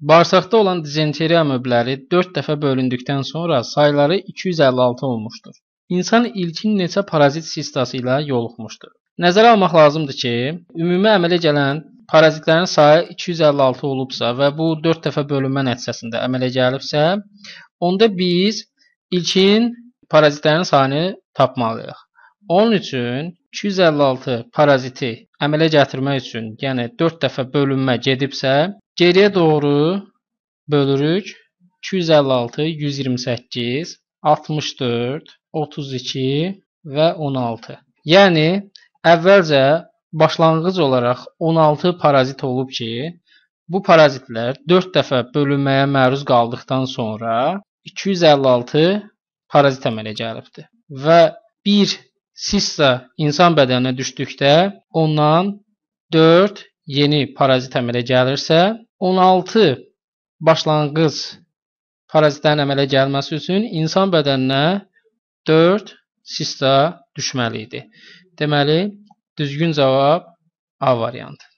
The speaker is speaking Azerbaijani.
Bağırsaqda olan dizenteriya növləri 4 dəfə bölündükdən sonra sayları 256 olmuşdur. İnsan ilkin neçə parazit sistası ilə yoluxmuşdur. Nəzərə almaq lazımdır ki, ümumi əmələ gələn parazitlərin sayı 256 olubsa və bu 4 dəfə bölünmə nəticəsində əmələ gəlibsə, onda biz ilkin parazitlərin sayını tapmalıyıq. Onun üçün 256 paraziti əmələ gətirmək üçün, yəni 4 dəfə bölünmə gedibsə, geriyə doğru bölürük 256, 128, 64, 32 və 16. Yəni əvvəlcə başlanğıc olaraq 16 parazit olub ki, bu parazitlər 4 dəfə bölünməyə məruz qaldıqdan sonra 256 parazit əmələ gəlibdir və 1 sissa insan bədəninə düşdükdə ondan 4 yeni parazit əmələ gəlirsə, 16 başlanğıc parazitlərin əmələ gəlməsi üçün insan bədəninə 4 sissa düşməli idi. Deməli, düzgün cavab A variantı.